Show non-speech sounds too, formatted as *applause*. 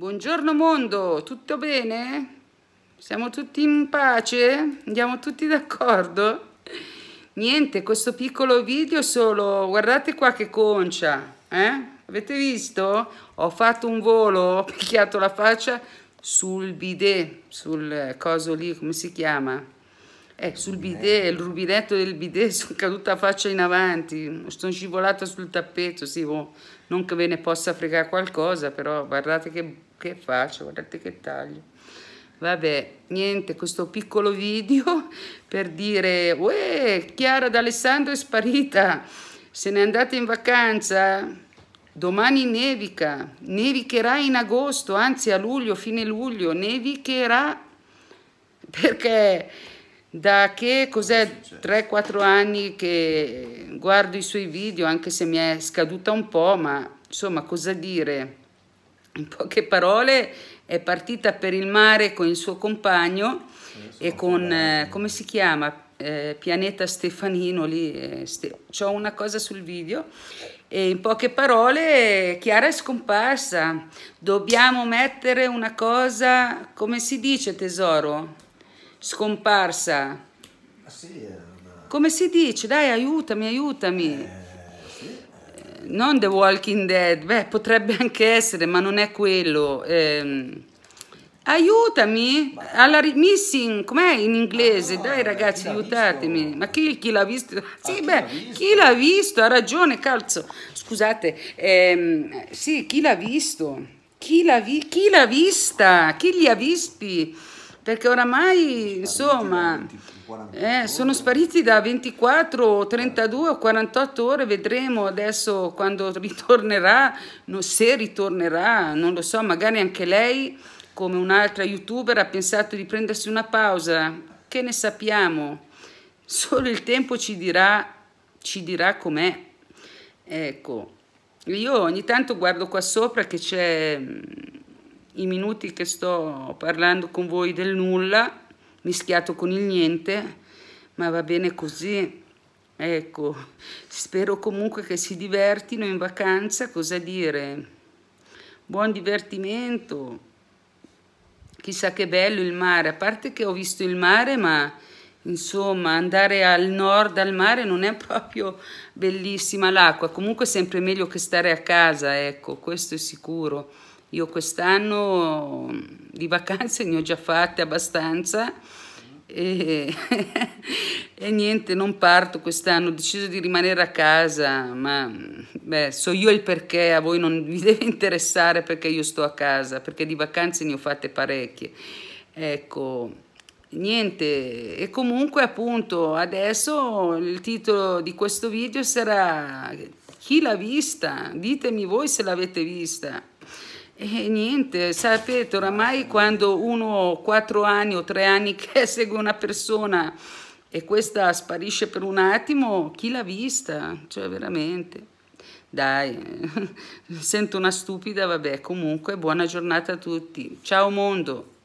Buongiorno mondo, tutto bene? Siamo tutti in pace? Andiamo tutti d'accordo? Niente, questo piccolo video solo, guardate qua che concia, eh? Avete visto? Ho fatto un volo, ho picchiato la faccia sul bidet, sul coso lì, come si chiama? Eh, sul bidet, il rubinetto del bidet, *laughs* sono caduta faccia in avanti, sono scivolata sul tappeto, sì, boh, non che ve ne possa fregare qualcosa, però guardate che, che faccio, guardate che taglio. Vabbè, niente, questo piccolo video *laughs* per dire, uè, Chiara d'Alessandro è sparita, se n'è andata in vacanza, domani nevica, nevicherà in agosto, anzi a luglio, fine luglio, nevicherà, perché da che cos'è 3-4 certo. anni che guardo i suoi video, anche se mi è scaduta un po', ma insomma cosa dire? In poche parole è partita per il mare con il suo compagno e con, eh, come si chiama? Eh, Pianeta Stefanino lì, eh, ste una cosa sul video e in poche parole Chiara è scomparsa, dobbiamo mettere una cosa, come si dice tesoro? Scomparsa. Ah, sì, una... Eh, Come si dice? Dai, aiutami, aiutami. Eh, sì. Eh. Non The Walking Dead, beh, potrebbe anche essere, ma non è quello. Eh, aiutami, ma... alla missing, com'è in inglese? Ah, no, Dai ragazzi, aiutatemi. Visto? Ma chi, chi l'ha visto? Ah, sì, chi beh, chi l'ha visto? Ha ragione, calzo. Scusate, ehm, sì, chi l'ha visto? Chi l'ha vi vista? Chi li ha visti? perché oramai insomma eh, sono spariti da 24 32 o 48 ore vedremo adesso quando ritornerà se ritornerà non lo so magari anche lei come un'altra youtuber ha pensato di prendersi una pausa che ne sappiamo solo il tempo ci dirà ci dirà com'è ecco io ogni tanto guardo qua sopra che c'è i minuti che sto parlando con voi del nulla, mischiato con il niente, ma va bene così. Ecco, spero comunque che si divertino in vacanza, cosa dire? Buon divertimento! Chissà che bello il mare, a parte che ho visto il mare, ma insomma andare al nord al mare non è proprio bellissima l'acqua, comunque sempre meglio che stare a casa, ecco, questo è sicuro. Io quest'anno di vacanze ne ho già fatte abbastanza e, *laughs* e niente, non parto quest'anno, ho deciso di rimanere a casa, ma beh, so io il perché, a voi non vi *laughs* deve interessare perché io sto a casa, perché di vacanze ne ho fatte parecchie. Ecco niente e comunque appunto adesso il titolo di questo video sarà chi l'ha vista ditemi voi se l'avete vista e eh, niente, sapete, oramai quando uno ha quattro anni o tre anni *laughs* che segue una persona e questa sparisce per un attimo, chi l'ha vista? Cioè veramente, dai, *laughs* sento una stupida, vabbè, comunque buona giornata a tutti. Ciao mondo!